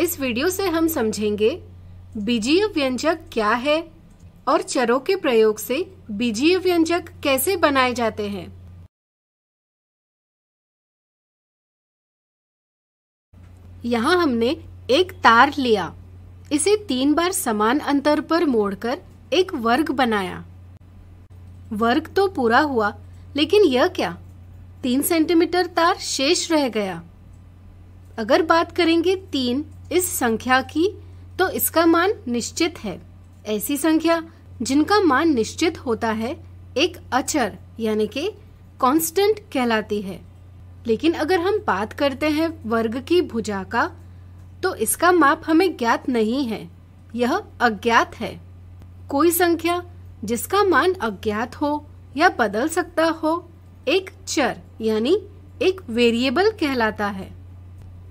इस वीडियो से हम समझेंगे बीजीय व्यंजक क्या है और चरों के प्रयोग से बीजीय व्यंजक कैसे बनाए जाते हैं यहाँ हमने एक तार लिया इसे तीन बार समान अंतर पर मोड़कर एक वर्ग बनाया वर्ग तो पूरा हुआ लेकिन यह क्या तीन सेंटीमीटर तार शेष रह गया अगर बात करेंगे तीन इस संख्या की तो इसका मान निश्चित है ऐसी संख्या जिनका मान निश्चित होता है एक अचर यानी कि कांस्टेंट कहलाती है लेकिन अगर हम बात करते हैं वर्ग की भुजा का तो इसका माप हमें ज्ञात नहीं है यह अज्ञात है कोई संख्या जिसका मान अज्ञात हो या बदल सकता हो एक चर यानी एक वेरिएबल कहलाता है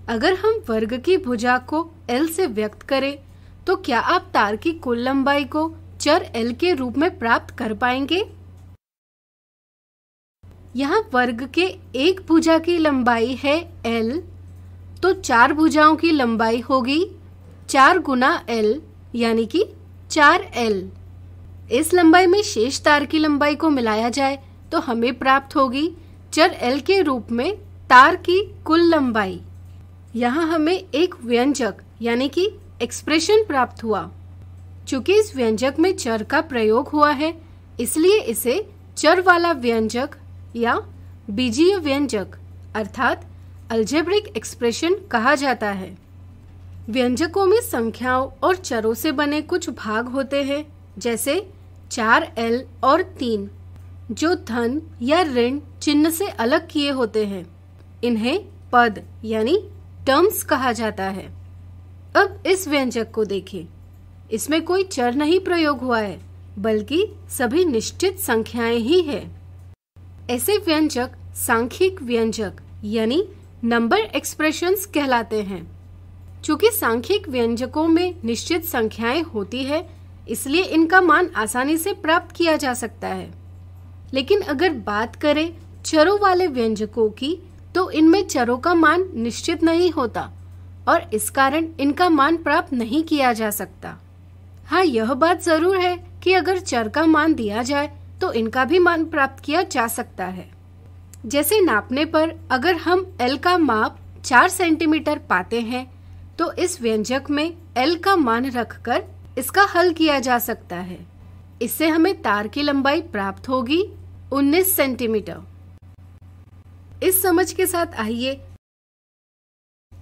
अगर हम वर्ग की भुजा को एल से व्यक्त करें तो क्या आप तार की कुल लंबाई को चर एल के रूप में प्राप्त कर पाएंगे यहाँ वर्ग के एक भुजा की लंबाई है एल तो चार भुजाओं की लंबाई होगी चार गुना एल यानी कि चार एल इस लंबाई में शेष तार की लंबाई को मिलाया जाए तो हमें प्राप्त होगी चर एल के रूप में तार की कुल लंबाई यहाँ हमें एक व्यंजक यानी कि एक्सप्रेशन प्राप्त हुआ चूंकि इस व्यंजक में चर का प्रयोग हुआ है इसलिए इसे चर वाला व्यंजक या बीजीय व्यंजक अर्थात अल्जेब्रिक एक्सप्रेशन कहा जाता है व्यंजकों में संख्याओं और चरों से बने कुछ भाग होते हैं जैसे चार एल और तीन जो धन या ऋण चिन्ह से अलग किए होते हैं इन्हें पद यानी टर्म्स कहा जाता है अब इस व्यंजक को देखें इसमें कोई चर नहीं प्रयोग हुआ है बल्कि सभी निश्चित संख्याएं ही है ऐसे व्यंजक सांख्यिक व्यंजक यानी नंबर एक्सप्रेशंस कहलाते हैं चूंकि सांख्यिक व्यंजकों में निश्चित संख्याएं होती है इसलिए इनका मान आसानी से प्राप्त किया जा सकता है लेकिन अगर बात करें चरों वाले व्यंजकों की तो इनमें चरों का मान निश्चित नहीं होता और इस कारण इनका मान प्राप्त नहीं किया जा सकता हाँ यह बात जरूर है कि अगर चर का मान दिया जाए तो इनका भी मान प्राप्त किया जा सकता है जैसे नापने पर अगर हम एल का माप चार सेंटीमीटर पाते हैं तो इस व्यंजक में एल का मान रखकर इसका हल किया जा सकता है इससे हमें तार की लंबाई प्राप्त होगी 19 सेंटीमीटर इस समझ के साथ आइए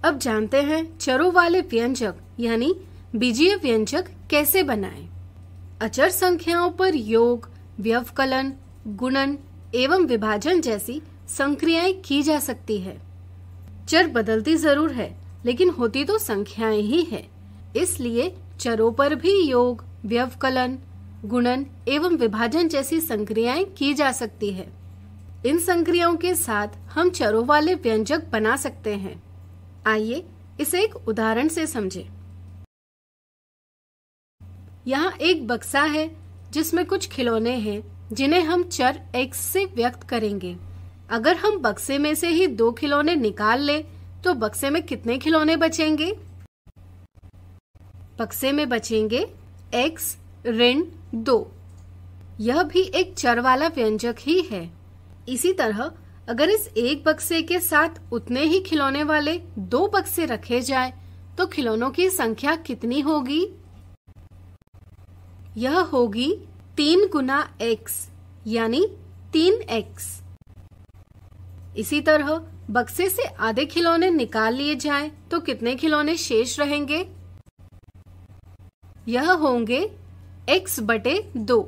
अब जानते हैं चरों वाले व्यंजक यानी बीजीय व्यंजक कैसे बनाएं। अचर संख्याओं पर योग व्यवकलन गुणन एवं विभाजन जैसी संक्रियाएं की जा सकती है चर बदलती जरूर है लेकिन होती तो संख्याएं ही है इसलिए चरों पर भी योग व्यवकलन गुणन एवं विभाजन जैसी संक्रियाएं की जा सकती है इन संक्रियाओं के साथ हम चरों वाले व्यंजक बना सकते हैं आइए इसे एक उदाहरण से समझें। यहाँ एक बक्सा है जिसमें कुछ खिलौने हैं जिन्हें हम चर एक्स से व्यक्त करेंगे अगर हम बक्से में से ही दो खिलौने निकाल ले तो बक्से में कितने खिलौने बचेंगे बक्से में बचेंगे एक्स ऋण दो यह भी एक चर वाला व्यंजक ही है इसी तरह अगर इस एक बक्से के साथ उतने ही खिलौने वाले दो बक्से रखे जाए तो खिलौनों की संख्या कितनी होगी यह होगी तीन गुना एक्स यानी तीन एक्स इसी तरह बक्से से आधे खिलौने निकाल लिए जाए तो कितने खिलौने शेष रहेंगे यह होंगे एक्स बटे दो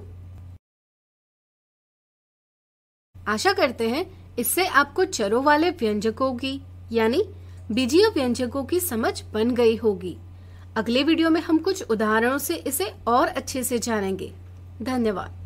आशा करते हैं इससे आपको चरो वाले व्यंजकों की यानी बीजीय व्यंजकों की समझ बन गई होगी अगले वीडियो में हम कुछ उदाहरणों से इसे और अच्छे से जानेंगे धन्यवाद